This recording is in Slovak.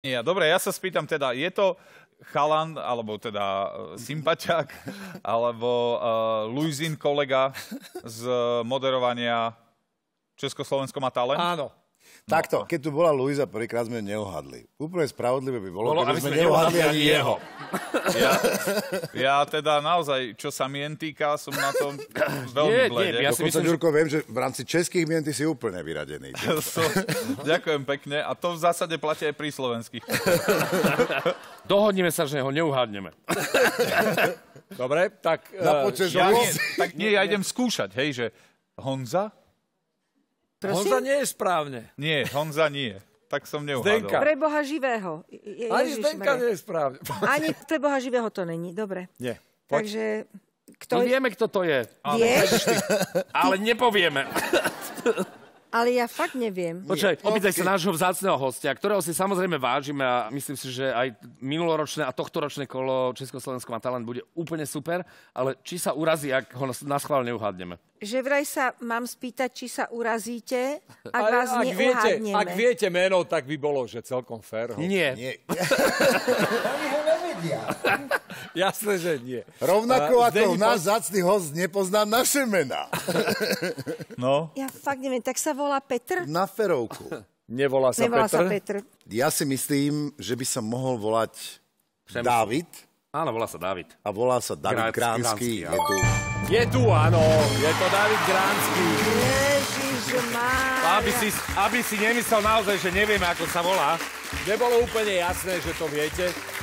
Ja, dobre, ja sa spýtam teda, je to chalan, alebo teda e, sympaťák, alebo uh, e, Luizin kolega z e, moderovania Československo má talent? Áno, No. Takto, keď tu bola Luisa, prvýkrát sme neohadli. Úplne spravodlivé by bolo, keby sme, sme neohadli ani jeho. Ja, teda naozaj, čo sa mien týka, som na tom veľmi blede. Nie, ja si myslím, Ďurko, viem, že v rámci českých mien ty si úplne vyradený. ďakujem pekne. A to v zásade platí aj pri slovenských. Dohodneme sa, že ho neuhádneme. Dobre, tak... Eh, tak nie, ja idem skúšať, hej, že Honza, Prosím? Honza nie je správne. Nie, Honza nie. Tak som neuhádol. Zdenka. Pre Boha živého. Je, Ani Ježiš Zdenka nie je správne. Ani pre Boha živého to není. Dobre. Nie. Poď. Takže kto... My no vieme, kto to je, Vieš? ale nepovieme. Ale ja fakt neviem. Počkaj, opýtaj sa nášho vzácného hostia, ktorého si samozrejme vážime a myslím si, že aj minuloročné a tohtoročné kolo Československo má talent bude úplne super, ale či sa urazí, ak ho na schvál neuhádneme? Že vraj sa mám spýtať, či sa urazíte, ak ale vás ak neuhádneme. Viete, ak viete meno, tak by bolo, že celkom fér. Nie. Nie. Jasné, že nie. Rovnako a, ako po... zacný host nepozná naše mená. No. Ja fakt neviem, tak sa volá Petr? Na ferovku. Nevolá sa Nevolá Petr? sa Petr. Ja si myslím, že by sa mohol volať Přemysl. David. Áno, volá sa David. A volá sa David Grác, Gránsky. Gránsky je tu. Je tu, áno. Je to David Gránsky. Aby si, aby si nemyslel naozaj, že nevieme, ako sa volá. Nebolo úplne jasné, že to viete.